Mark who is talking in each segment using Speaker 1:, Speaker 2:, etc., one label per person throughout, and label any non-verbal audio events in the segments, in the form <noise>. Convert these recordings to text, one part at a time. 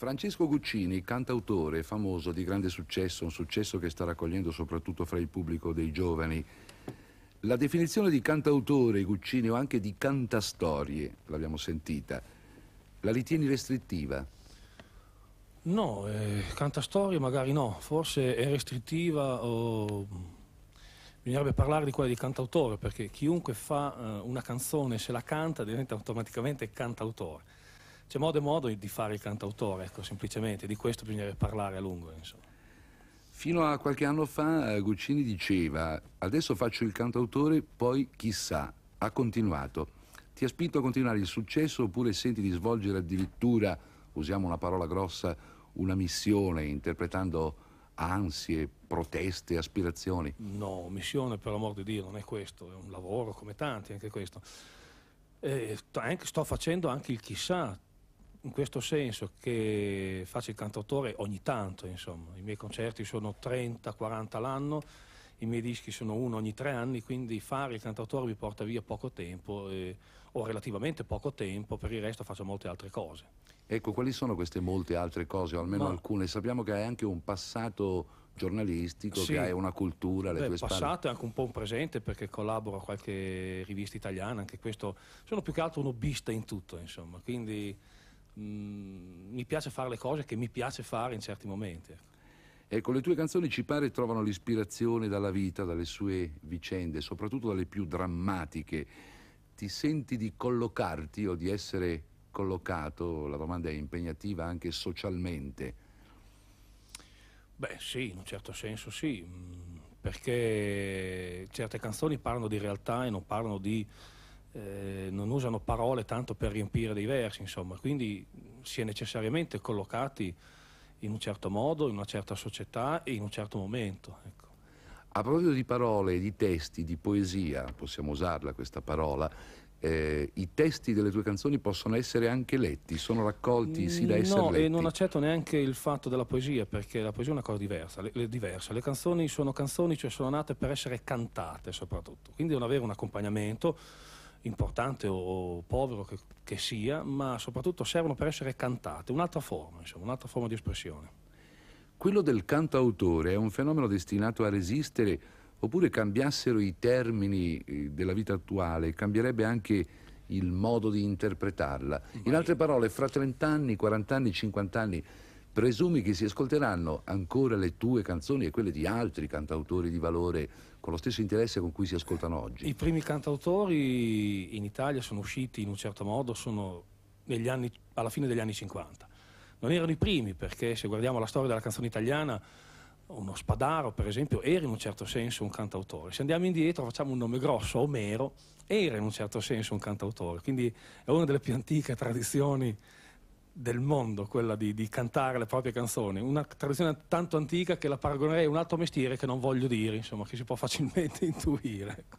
Speaker 1: Francesco Guccini, cantautore famoso di grande successo, un successo che sta raccogliendo soprattutto fra il pubblico dei giovani. La definizione di cantautore Guccini o anche di cantastorie, l'abbiamo sentita, la ritieni restrittiva?
Speaker 2: No, eh, cantastorie magari no, forse è restrittiva o bisognerebbe parlare di quella di cantautore perché chiunque fa eh, una canzone se la canta diventa automaticamente cantautore. C'è modo e modo di fare il cantautore, ecco, semplicemente, di questo bisognerebbe parlare a lungo, insomma.
Speaker 1: Fino a qualche anno fa eh, Guccini diceva adesso faccio il cantautore, poi chissà, ha continuato. Ti ha spinto a continuare il successo oppure senti di svolgere addirittura, usiamo una parola grossa, una missione interpretando ansie, proteste, aspirazioni?
Speaker 2: No, missione per l'amor di Dio non è questo, è un lavoro come tanti, anche questo. Eh, anche, sto facendo anche il chissà, in questo senso che faccio il cantautore ogni tanto, insomma. I miei concerti sono 30-40 l'anno, i miei dischi sono uno ogni tre anni, quindi fare il cantautore mi porta via poco tempo eh, o relativamente poco tempo, per il resto faccio molte altre cose.
Speaker 1: Ecco, quali sono queste molte altre cose, o almeno Ma... alcune? Sappiamo che hai anche un passato giornalistico, sì. che hai una cultura alle Beh, tue spalle.
Speaker 2: passato e anche un po' un presente perché collaboro a qualche rivista italiana, anche questo sono più che altro un hobbista in tutto, insomma, quindi Mm, mi piace fare le cose che mi piace fare in certi momenti.
Speaker 1: Ecco, le tue canzoni ci pare trovano l'ispirazione dalla vita, dalle sue vicende, soprattutto dalle più drammatiche. Ti senti di collocarti o di essere collocato? La domanda è impegnativa anche socialmente.
Speaker 2: Beh sì, in un certo senso sì, mm, perché certe canzoni parlano di realtà e non parlano di eh, non usano parole tanto per riempire dei versi, insomma, quindi si è necessariamente collocati in un certo modo, in una certa società e in un certo momento. Ecco.
Speaker 1: A proposito di parole, di testi, di poesia, possiamo usarla questa parola, eh, i testi delle tue canzoni possono essere anche letti, sono raccolti sì da essere no, letti. No, e non
Speaker 2: accetto neanche il fatto della poesia, perché la poesia è una cosa diversa, le, le, diversa. le canzoni sono canzoni, cioè sono nate per essere cantate soprattutto, quindi devono avere un accompagnamento, importante o povero che, che sia, ma soprattutto servono per essere cantate, un'altra forma, insomma, un'altra forma di espressione.
Speaker 1: Quello del cantautore è un fenomeno destinato a resistere oppure cambiassero i termini eh, della vita attuale, cambierebbe anche il modo di interpretarla. In altre parole, fra 30 anni, 40 anni, 50 anni, Presumi che si ascolteranno ancora le tue canzoni e quelle di altri cantautori di valore con lo stesso interesse con cui si ascoltano oggi?
Speaker 2: I primi cantautori in Italia sono usciti in un certo modo anni, alla fine degli anni 50. Non erano i primi perché se guardiamo la storia della canzone italiana uno Spadaro, per esempio, era in un certo senso un cantautore. Se andiamo indietro, facciamo un nome grosso, Omero, era in un certo senso un cantautore. Quindi è una delle più antiche tradizioni del mondo, quella di, di, cantare le proprie canzoni, una tradizione tanto antica che la paragonerei a un altro mestiere che non voglio dire, insomma, che si può facilmente <laughs> intuire. Ecco.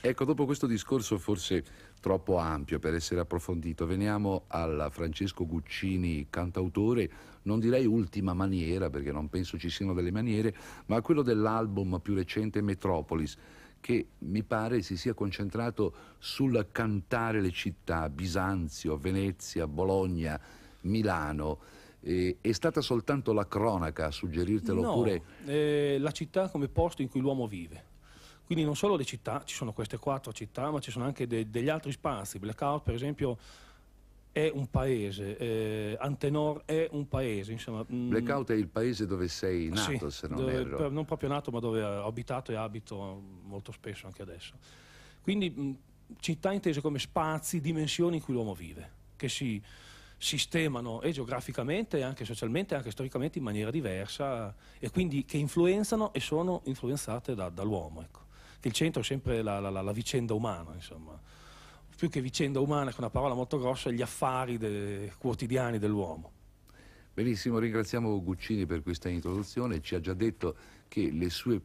Speaker 1: ecco, dopo questo discorso forse troppo ampio per essere approfondito, veniamo al Francesco Guccini, cantautore, non direi ultima maniera, perché non penso ci siano delle maniere, ma a quello dell'album più recente Metropolis, che mi pare si sia concentrato sul cantare le città, Bisanzio, Venezia, Bologna, Milano. Eh, è stata soltanto la cronaca a suggerirtelo no, oppure...
Speaker 2: Eh, la città come posto in cui l'uomo vive. Quindi non solo le città, ci sono queste quattro città, ma ci sono anche de- degli altri spazi. Blackout, per esempio, è un paese, eh, Antenor è un paese. Insomma, mh,
Speaker 1: mm. Blackout è il paese dove sei nato, sì, se non dove, erro.
Speaker 2: non proprio nato, ma dove ho abitato e abito molto spesso anche adesso. Quindi mh, mm, città intese come spazi, dimensioni in cui l'uomo vive, che si sistemano e geograficamente, e anche socialmente, e anche storicamente in maniera diversa e quindi che influenzano e sono influenzate da, dall'uomo. Ecco. Che il centro è sempre la, la, la vicenda umana, insomma. Più che vicenda umana, che è una parola molto grossa, gli affari de, quotidiani dell'uomo.
Speaker 1: Benissimo, ringraziamo Guccini per questa introduzione, ci ha già detto che le sue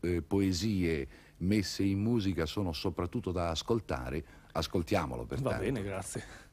Speaker 1: eh, poesie messe in musica sono soprattutto da ascoltare, ascoltiamolo pertanto. Va bene, grazie.